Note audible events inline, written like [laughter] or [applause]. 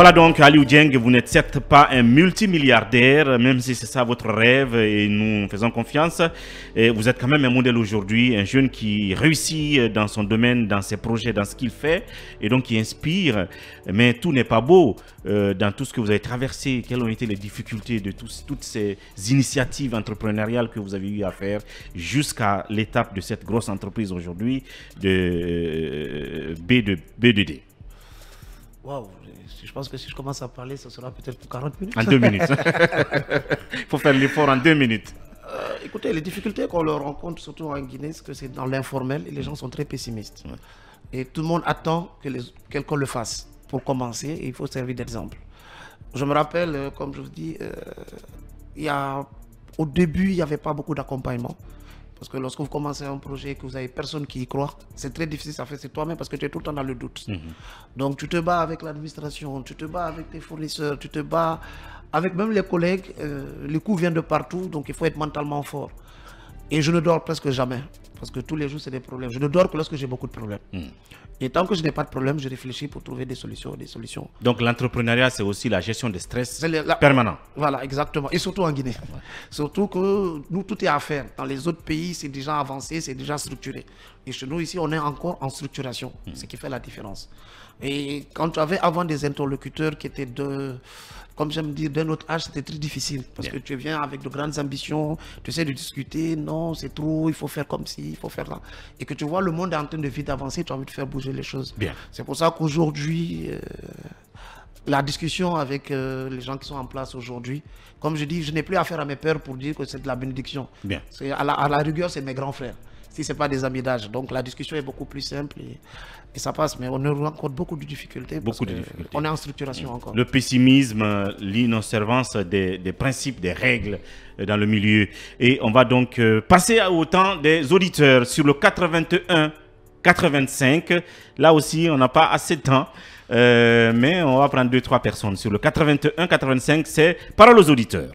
Voilà donc Ali Dieng, vous n'êtes certes pas un multimilliardaire, même si c'est ça votre rêve et nous faisons confiance. Et vous êtes quand même un modèle aujourd'hui, un jeune qui réussit dans son domaine, dans ses projets, dans ce qu'il fait et donc qui inspire. Mais tout n'est pas beau euh, dans tout ce que vous avez traversé. Quelles ont été les difficultés de toutes ces initiatives entrepreneuriales que vous avez eu à faire jusqu'à l'étape de cette grosse entreprise aujourd'hui de B2, euh, B2D Waouh je pense que si je commence à parler, ce sera peut-être pour 40 minutes. En deux minutes. Il [laughs] faut faire l'effort en deux minutes. Euh, écoutez, les difficultés qu'on rencontre, surtout en Guinée, c'est que c'est dans l'informel et les gens sont très pessimistes. Et tout le monde attend que quelqu'un le fasse. Pour commencer, il faut servir d'exemple. Je me rappelle, euh, comme je vous dis, euh, y a, au début, il n'y avait pas beaucoup d'accompagnement. Parce que lorsque vous commencez un projet et que vous n'avez personne qui y croit, c'est très difficile Ça faire, c'est toi-même parce que tu es tout le temps dans le doute. Mhm. Donc tu te bats avec l'administration, tu te bats avec tes fournisseurs, tu te bats avec même les collègues. Euh, les coûts viennent de partout, donc il faut être mentalement fort. Et je ne dors presque jamais. Parce que tous les jours, c'est des problèmes. Je ne dors que lorsque j'ai beaucoup de problèmes. Hmm. Et tant que je n'ai pas de problème, je réfléchis pour trouver des solutions. Des solutions. Donc l'entrepreneuriat, c'est aussi la gestion des stress permanent. Voilà, exactement. Et surtout en Guinée. Surtout que nous, tout est à faire. Dans les autres pays, c'est déjà avancé, c'est déjà structuré. Et chez nous, ici, on est encore en structuration, hmm. ce qui fait la différence. Et quand tu avais avant des interlocuteurs qui étaient de, comme j'aime dire, d'un autre âge, c'était très difficile. Parce que tu viens avec de grandes ambitions, tu essaies de discuter, non, c'est trop, il faut faire comme ci, il faut faire là. Et que tu vois le monde est en train de vite avancer, tu as envie de faire bouger les choses. C'est pour ça qu'aujourd'hui, euh, la discussion avec euh, les gens qui sont en place aujourd'hui, comme je dis, je n'ai plus affaire à mes pères pour dire que c'est de la bénédiction. Bien. à la rigueur, c'est mes grands frères si ce n'est pas des amis d'âge. Donc la discussion est beaucoup plus simple et, ça passe. Mais on rencontre beaucoup de difficultés. Beaucoup de difficultés. On est en structuration encore. Le pessimisme, l'inobservance des, principes, des règles dans le milieu. Et on va donc euh, passer au temps des auditeurs sur le 81 85. Là aussi, on n'a pas assez de temps. Euh, mais on va prendre deux, trois personnes. Sur le 81-85, c'est parole aux auditeurs.